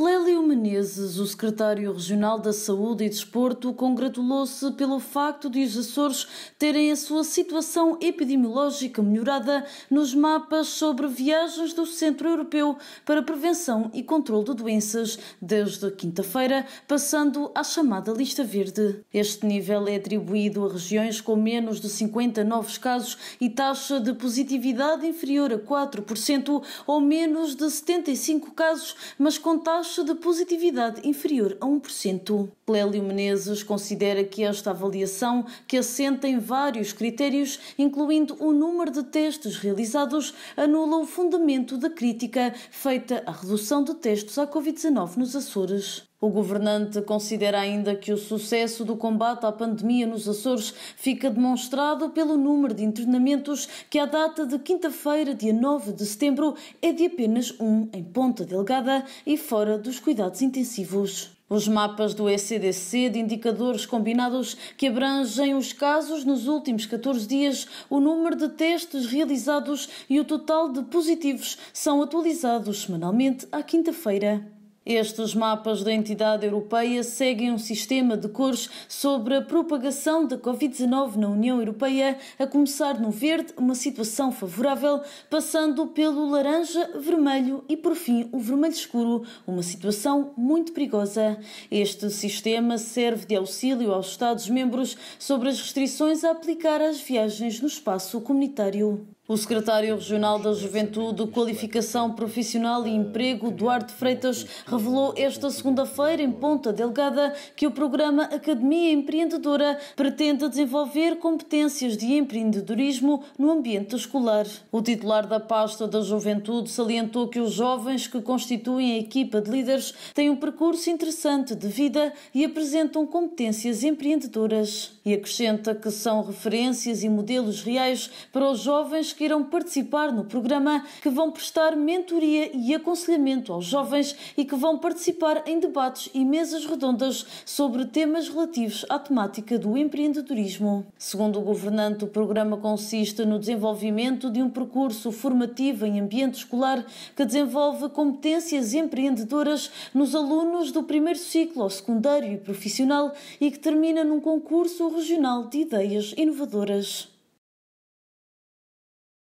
Clélio Menezes, o secretário regional da Saúde e Desporto, congratulou-se pelo facto de os Açores terem a sua situação epidemiológica melhorada nos mapas sobre viagens do Centro Europeu para Prevenção e Controlo de Doenças desde quinta-feira, passando à chamada lista verde. Este nível é atribuído a regiões com menos de 50 novos casos e taxa de positividade inferior a 4% ou menos de 75 casos, mas com taxa taxa de positividade inferior a 1%. Clélio Menezes considera que esta avaliação, que assenta em vários critérios, incluindo o número de testes realizados, anula o fundamento da crítica feita à redução de testes à Covid-19 nos Açores. O governante considera ainda que o sucesso do combate à pandemia nos Açores fica demonstrado pelo número de internamentos que, à data de quinta-feira, dia 9 de setembro, é de apenas um em Ponta Delgada e fora dos cuidados intensivos. Os mapas do ECDC de indicadores combinados que abrangem os casos nos últimos 14 dias, o número de testes realizados e o total de positivos são atualizados semanalmente à quinta-feira. Estes mapas da entidade europeia seguem um sistema de cores sobre a propagação da Covid-19 na União Europeia, a começar no verde, uma situação favorável, passando pelo laranja, vermelho e, por fim, o vermelho escuro, uma situação muito perigosa. Este sistema serve de auxílio aos Estados-membros sobre as restrições a aplicar às viagens no espaço comunitário. O secretário regional da Juventude, Qualificação Profissional e Emprego, Duarte Freitas, revelou esta segunda-feira, em Ponta Delgada, que o programa Academia Empreendedora pretende desenvolver competências de empreendedorismo no ambiente escolar. O titular da pasta da Juventude salientou que os jovens que constituem a equipa de líderes têm um percurso interessante de vida e apresentam competências empreendedoras. E acrescenta que são referências e modelos reais para os jovens escolheram participar no programa, que vão prestar mentoria e aconselhamento aos jovens e que vão participar em debates e mesas redondas sobre temas relativos à temática do empreendedorismo. Segundo o governante, o programa consiste no desenvolvimento de um percurso formativo em ambiente escolar que desenvolve competências empreendedoras nos alunos do primeiro ciclo ao secundário e profissional e que termina num concurso regional de ideias inovadoras.